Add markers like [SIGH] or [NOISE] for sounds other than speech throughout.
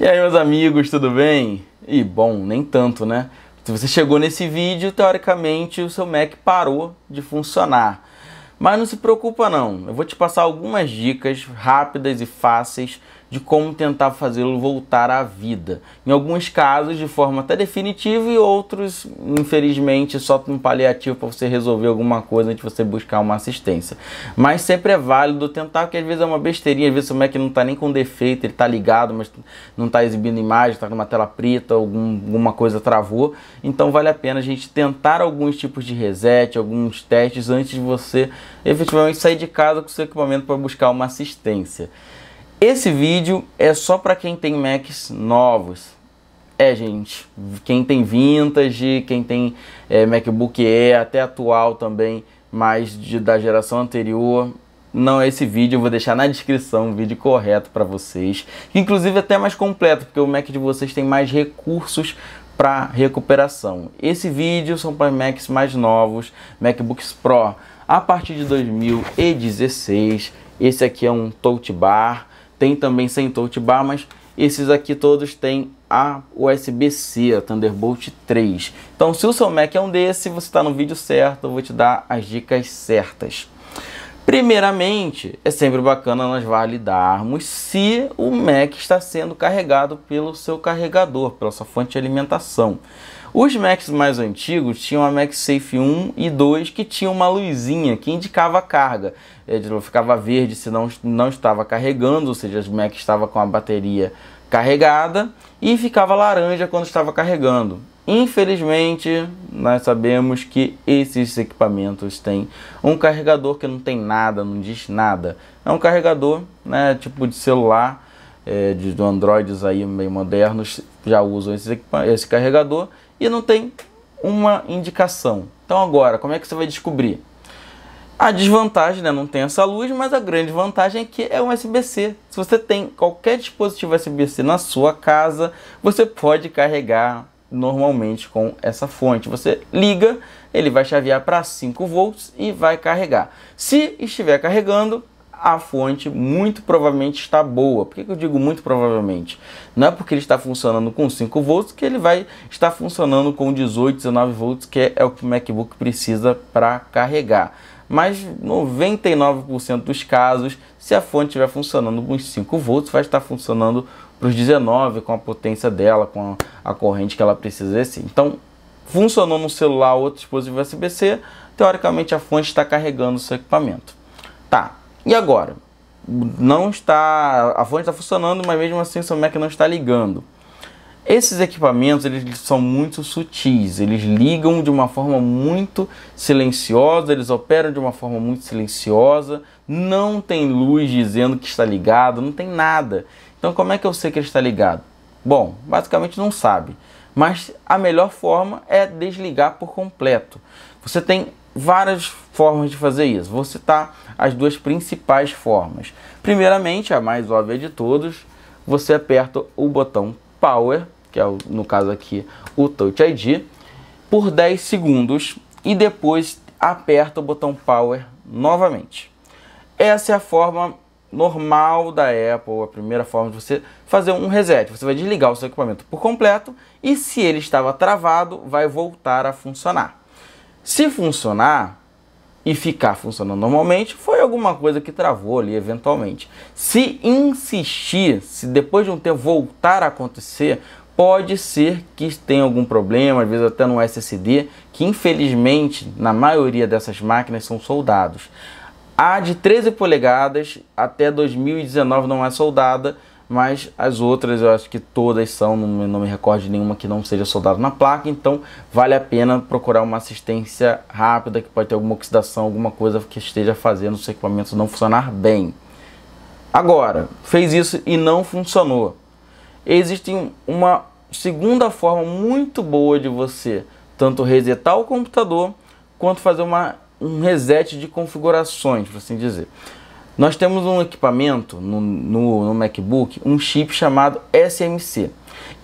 E aí, meus amigos, tudo bem? E bom, nem tanto, né? Se você chegou nesse vídeo, teoricamente o seu Mac parou de funcionar. Mas não se preocupa não, eu vou te passar algumas dicas rápidas e fáceis de como tentar fazê-lo voltar à vida. Em alguns casos, de forma até definitiva, e outros, infelizmente, só um paliativo para você resolver alguma coisa antes de você buscar uma assistência. Mas sempre é válido tentar, porque às vezes é uma besteirinha, às vezes o Mac não está nem com defeito, ele está ligado, mas não está exibindo imagem, está com uma tela preta, algum, alguma coisa travou. Então vale a pena a gente tentar alguns tipos de reset, alguns testes antes de você efetivamente sair de casa com o seu equipamento para buscar uma assistência. Esse vídeo é só para quem tem Macs novos. É, gente, quem tem vintage, quem tem é, MacBook Air, até atual também, mas de, da geração anterior, não é esse vídeo, eu vou deixar na descrição o um vídeo correto para vocês. Inclusive até mais completo, porque o Mac de vocês tem mais recursos para recuperação. Esse vídeo são para Macs mais novos, MacBooks Pro, a partir de 2016. Esse aqui é um touch bar, tem também sem touch bar, mas esses aqui todos têm a USB-C, a Thunderbolt 3. Então, se o seu Mac é um desse, você está no vídeo certo, eu vou te dar as dicas certas. Primeiramente, é sempre bacana nós validarmos se o Mac está sendo carregado pelo seu carregador, pela sua fonte de alimentação. Os Macs mais antigos tinham a MagSafe 1 e 2 que tinha uma luzinha que indicava a carga. Ele é, ficava verde se não, não estava carregando, ou seja, o Mac estava com a bateria carregada e ficava laranja quando estava carregando. Infelizmente, nós sabemos que esses equipamentos têm um carregador que não tem nada, não diz nada. É um carregador, né, tipo de celular, é, de, de androids aí meio modernos já usam esse, esse carregador e não tem uma indicação. Então agora, como é que você vai descobrir? A desvantagem, né, não tem essa luz, mas a grande vantagem é que é um USB-C. Se você tem qualquer dispositivo USB-C na sua casa, você pode carregar normalmente com essa fonte. Você liga, ele vai chavear para 5 volts e vai carregar. Se estiver carregando, a fonte muito provavelmente está boa. Por que eu digo muito provavelmente? Não é porque ele está funcionando com 5 volts que ele vai estar funcionando com 18, 19 volts, que é o que o MacBook precisa para carregar. Mas 99% dos casos, se a fonte estiver funcionando com 5 volts, vai estar funcionando para os 19 com a potência dela, com a corrente que ela precisa. Assim. Então, funcionou no celular ou outro dispositivo USB-C, teoricamente a fonte está carregando o seu equipamento. Tá, e agora? Não está, a fonte está funcionando, mas mesmo assim o seu Mac não está ligando. Esses equipamentos eles são muito sutis, eles ligam de uma forma muito silenciosa, eles operam de uma forma muito silenciosa, não tem luz dizendo que está ligado, não tem nada. Então como é que eu sei que ele está ligado? Bom, basicamente não sabe, mas a melhor forma é desligar por completo. Você tem várias formas de fazer isso. Vou citar as duas principais formas. Primeiramente, a mais óbvia de todos, você aperta o botão Power, que é no caso aqui o Touch ID, por 10 segundos e depois aperta o botão Power novamente. Essa é a forma normal da Apple, a primeira forma de você fazer um reset. Você vai desligar o seu equipamento por completo e se ele estava travado, vai voltar a funcionar. Se funcionar e ficar funcionando normalmente, foi alguma coisa que travou ali eventualmente. Se insistir, se depois de um tempo voltar a acontecer, pode ser que tenha algum problema, às vezes até no SSD, que infelizmente na maioria dessas máquinas são soldados. A de 13 polegadas até 2019 não é soldada, mas as outras eu acho que todas são, não, não me recordo de nenhuma que não seja soldado na placa, então vale a pena procurar uma assistência rápida que pode ter alguma oxidação, alguma coisa que esteja fazendo os equipamentos não funcionar bem. Agora, fez isso e não funcionou. Existe uma segunda forma muito boa de você tanto resetar o computador quanto fazer uma, um reset de configurações, por assim dizer. Nós temos um equipamento no, no, no, MacBook, um chip chamado SMC.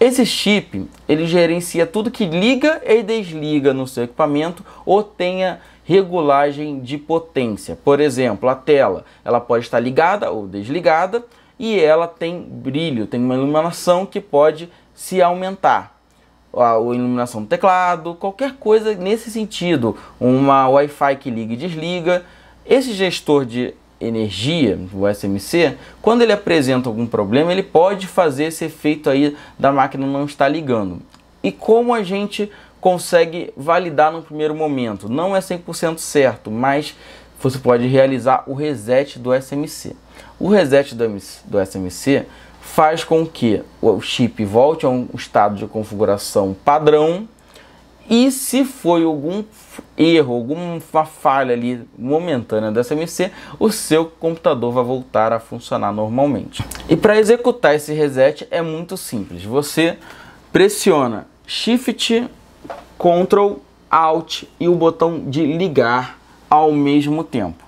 Esse chip ele gerencia tudo que liga e desliga no seu equipamento ou tenha regulagem de potência. Por exemplo, a tela ela pode estar ligada ou desligada e ela tem brilho, tem uma iluminação que pode se aumentar a iluminação do teclado, qualquer coisa nesse sentido, uma Wi-Fi que liga e desliga. Esse gestor de energia, o SMC, quando ele apresenta algum problema, ele pode fazer esse efeito aí da máquina não estar ligando. E como a gente consegue validar no primeiro momento? Não é 100% certo, mas você pode realizar o reset do SMC. O reset do, do SMC faz com que o chip volte a um estado de configuração padrão e se foi algum erro, alguma falha ali momentânea dessa MC, o seu computador vai voltar a funcionar normalmente. E para executar esse reset é muito simples. Você pressiona Shift, Ctrl, Alt e o botão de ligar ao mesmo tempo.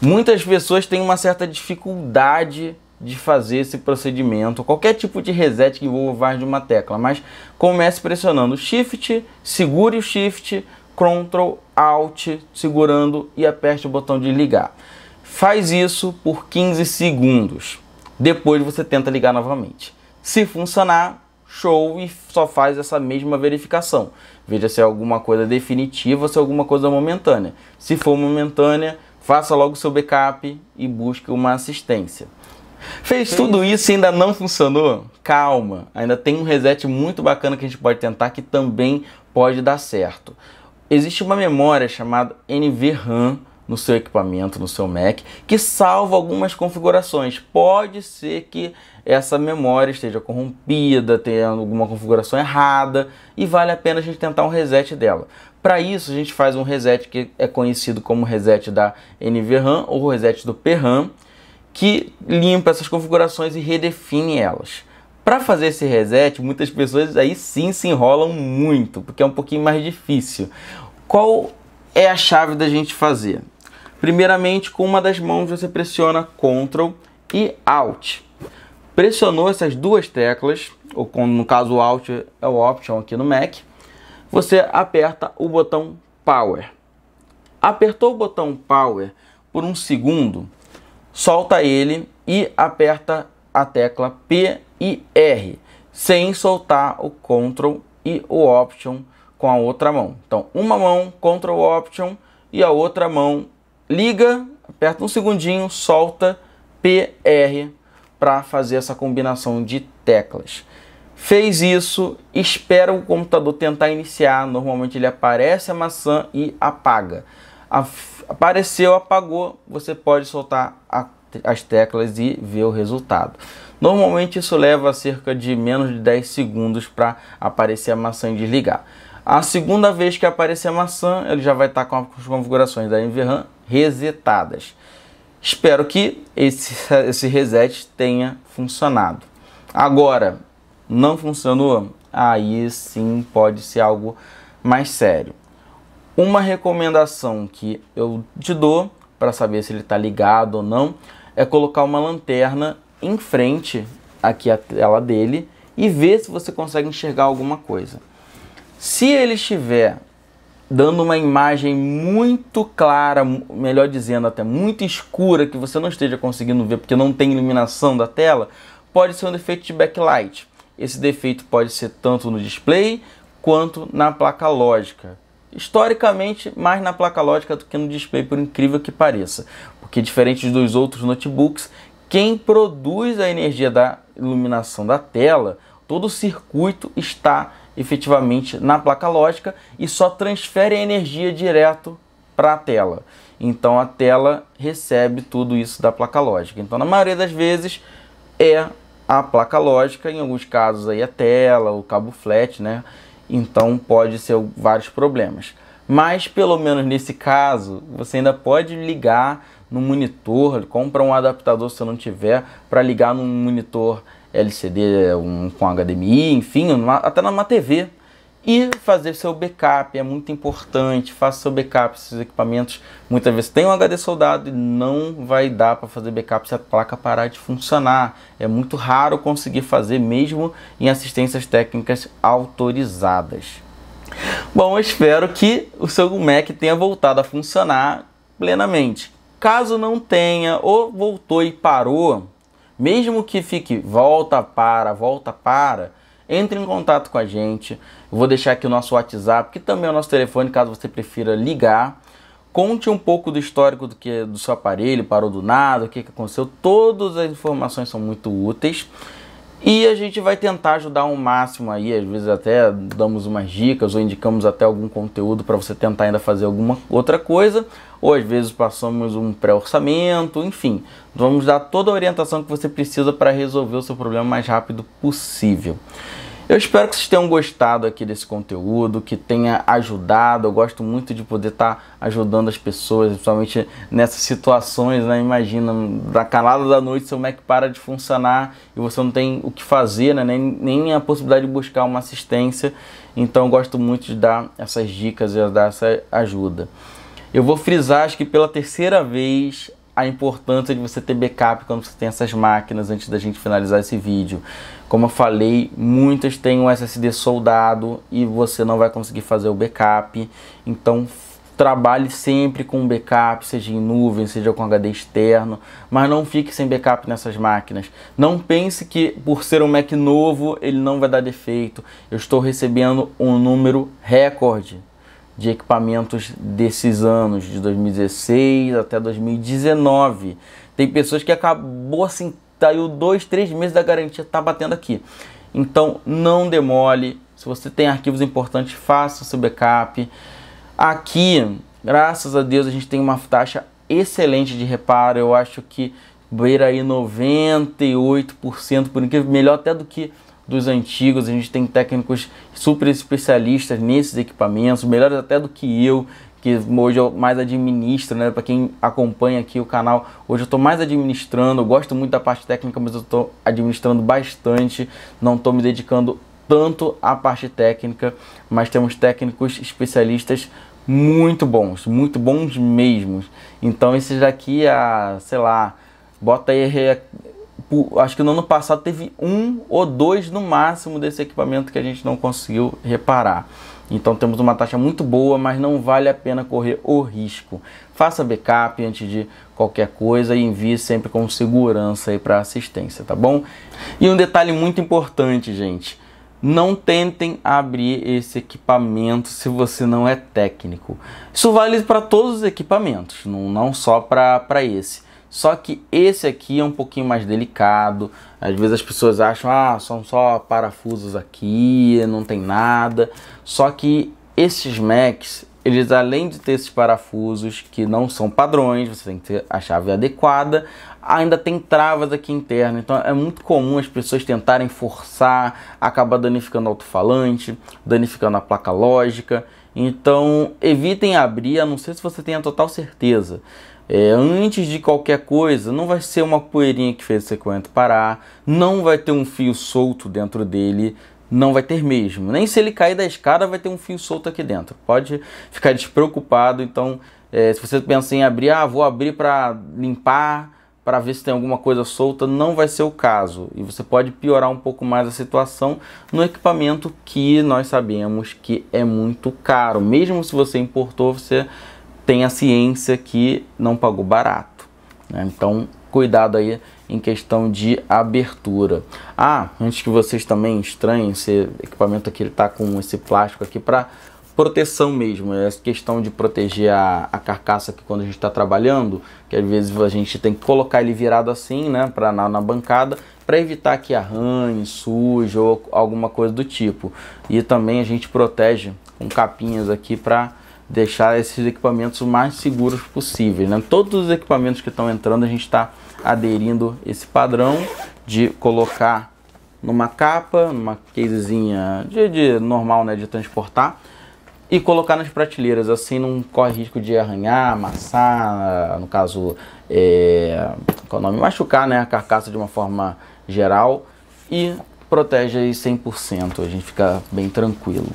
Muitas pessoas têm uma certa dificuldade de fazer esse procedimento, qualquer tipo de reset que envolva mais de uma tecla, mas comece pressionando Shift, segure o Shift, Ctrl Alt, segurando e aperte o botão de ligar. Faz isso por 15 segundos. Depois você tenta ligar novamente. Se funcionar, show e só faz essa mesma verificação. Veja se é alguma coisa definitiva ou se é alguma coisa momentânea. Se for momentânea, faça logo seu backup e busque uma assistência. Fez tudo isso e ainda não funcionou? Calma, ainda tem um reset muito bacana que a gente pode tentar que também pode dar certo. Existe uma memória chamada NVRAM no seu equipamento, no seu Mac, que salva algumas configurações. Pode ser que essa memória esteja corrompida, tenha alguma configuração errada e vale a pena a gente tentar um reset dela. Para isso, a gente faz um reset que é conhecido como reset da NVRAM ou reset do PRAM que limpa essas configurações e redefine elas. Para fazer esse reset, muitas pessoas aí sim se enrolam muito, porque é um pouquinho mais difícil. Qual é a chave da gente fazer? Primeiramente, com uma das mãos você pressiona Ctrl e Alt. Pressionou essas duas teclas, ou quando, no caso o Alt é o Option aqui no Mac, você aperta o botão Power. Apertou o botão Power por um segundo, solta ele e aperta a tecla P e R, sem soltar o Ctrl e o Option com a outra mão. Então, uma mão, Ctrl Option, e a outra mão liga, aperta um segundinho, solta P R para fazer essa combinação de teclas. Fez isso, espera o computador tentar iniciar. Normalmente ele aparece a maçã e apaga. A Apareceu, apagou, você pode soltar a, as teclas e ver o resultado. Normalmente isso leva cerca de menos de 10 segundos para aparecer a maçã e desligar. A segunda vez que aparecer a maçã, ele já vai estar tá com as configurações da NVRAM resetadas. Espero que esse, [LAUGHS] esse reset tenha funcionado. Agora, não funcionou? Aí sim pode ser algo mais sério. Uma recomendação que eu te dou para saber se ele está ligado ou não é colocar uma lanterna em frente aqui à tela dele e ver se você consegue enxergar alguma coisa. Se ele estiver dando uma imagem muito clara, melhor dizendo, até muito escura, que você não esteja conseguindo ver porque não tem iluminação da tela, pode ser um defeito de backlight. Esse defeito pode ser tanto no display quanto na placa lógica historicamente mais na placa lógica do que no display, por incrível que pareça. Porque diferente dos outros notebooks, quem produz a energia da iluminação da tela, todo o circuito está efetivamente na placa lógica e só transfere a energia direto para a tela. Então a tela recebe tudo isso da placa lógica. Então na maioria das vezes é a placa lógica, em alguns casos aí a tela, o cabo flat, né? então pode ser vários problemas. Mas pelo menos nesse caso, você ainda pode ligar no monitor, compra um adaptador se não tiver para ligar num monitor LCD, um com HDMI, enfim, até numa TV e fazer seu backup é muito importante. Faça seu backup esses equipamentos. Muitas vezes tem um HD soldado e não vai dar para fazer backup se a placa parar de funcionar. É muito raro conseguir fazer mesmo em assistências técnicas autorizadas. Bom, eu espero que o seu Mac tenha voltado a funcionar plenamente. Caso não tenha ou voltou e parou, mesmo que fique volta para, volta para, entre em contato com a gente. Eu vou deixar aqui o nosso WhatsApp, que também é o nosso telefone, caso você prefira ligar. Conte um pouco do histórico do que do seu aparelho, parou do nada, o que, que aconteceu. Todas as informações são muito úteis. E a gente vai tentar ajudar ao máximo aí, às vezes até damos umas dicas ou indicamos até algum conteúdo para você tentar ainda fazer alguma outra coisa, ou às vezes passamos um pré-orçamento, enfim, vamos dar toda a orientação que você precisa para resolver o seu problema o mais rápido possível. Eu espero que vocês tenham gostado aqui desse conteúdo, que tenha ajudado. Eu gosto muito de poder estar tá ajudando as pessoas, principalmente nessas situações, né? Imagina, da calada da noite, seu Mac para de funcionar e você não tem o que fazer, né? Nem, nem a possibilidade de buscar uma assistência. Então, eu gosto muito de dar essas dicas e dar essa ajuda. Eu vou frisar, acho que pela terceira vez, a importância de você ter backup quando você tem essas máquinas antes da gente finalizar esse vídeo. Como eu falei, muitas têm um SSD soldado e você não vai conseguir fazer o backup. Então trabalhe sempre com backup, seja em nuvem, seja com HD externo, mas não fique sem backup nessas máquinas. Não pense que por ser um Mac novo ele não vai dar defeito. Eu estou recebendo um número recorde de equipamentos desses anos, de 2016 até 2019. Tem pessoas que acabou assim, saiu dois, três meses da garantia, tá batendo aqui. Então não demore. Se você tem arquivos importantes, faça seu backup. Aqui, graças a Deus, a gente tem uma taxa excelente de reparo. Eu acho que beira aí 98%, por incrível, melhor até do que dos antigos, a gente tem técnicos super especialistas nesses equipamentos, melhores até do que eu, que hoje eu mais administro, né? Para quem acompanha aqui o canal, hoje eu estou mais administrando, eu gosto muito da parte técnica, mas eu estou administrando bastante, não estou me dedicando tanto à parte técnica, mas temos técnicos especialistas muito bons, muito bons mesmo Então esses daqui a, ah, sei lá, bota aí acho que no ano passado teve um ou dois no máximo desse equipamento que a gente não conseguiu reparar. Então temos uma taxa muito boa, mas não vale a pena correr o risco. Faça backup antes de qualquer coisa e envie sempre com segurança aí para assistência, tá bom? E um detalhe muito importante, gente. Não tentem abrir esse equipamento se você não é técnico. Isso vale para todos os equipamentos, não, não só para esse só que esse aqui é um pouquinho mais delicado. Às vezes as pessoas acham, ah, são só parafusos aqui, não tem nada. Só que esses Macs, eles além de ter esses parafusos que não são padrões, você tem que ter a chave adequada, ainda tem travas aqui interna. Então é muito comum as pessoas tentarem forçar, acabar danificando o alto-falante, danificando a placa lógica. Então evitem abrir, a não ser se você tenha total certeza. É, antes de qualquer coisa, não vai ser uma poeirinha que fez o sequento parar, não vai ter um fio solto dentro dele, não vai ter mesmo. Nem se ele cair da escada, vai ter um fio solto aqui dentro. Pode ficar despreocupado. Então, é, se você pensa em abrir, ah, vou abrir para limpar, para ver se tem alguma coisa solta, não vai ser o caso. E você pode piorar um pouco mais a situação no equipamento que nós sabemos que é muito caro. Mesmo se você importou, você tem a ciência que não pagou barato. Né? Então, cuidado aí em questão de abertura. Ah, antes que vocês também estranhem, esse equipamento aqui está com esse plástico aqui para proteção mesmo, é questão de proteger a, a carcaça que quando a gente está trabalhando, que às vezes a gente tem que colocar ele virado assim, né, para na, na bancada, para evitar que arranhe, suje ou alguma coisa do tipo. E também a gente protege com capinhas aqui para deixar esses equipamentos o mais seguros possível, Né? Todos os equipamentos que estão entrando, a gente está aderindo esse padrão de colocar numa capa, numa casezinha de, de, normal, né, de transportar e colocar nas prateleiras, assim não corre risco de arranhar, amassar, no caso, é, qual é o nome? machucar né, a carcaça de uma forma geral e protege aí 100%, a gente fica bem tranquilo.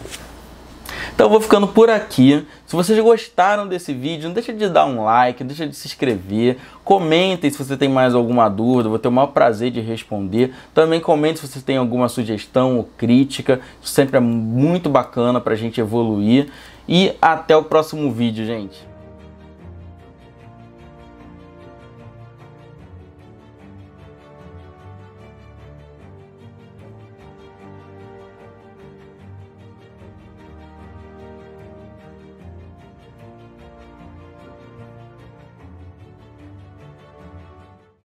Então eu vou ficando por aqui. Se vocês gostaram desse vídeo, não deixa de dar um like, não deixa de se inscrever. Comentem se você tem mais alguma dúvida, vou ter o maior prazer de responder. Também comente se você tem alguma sugestão ou crítica. Isso sempre é muito bacana para a gente evoluir. E até o próximo vídeo, gente.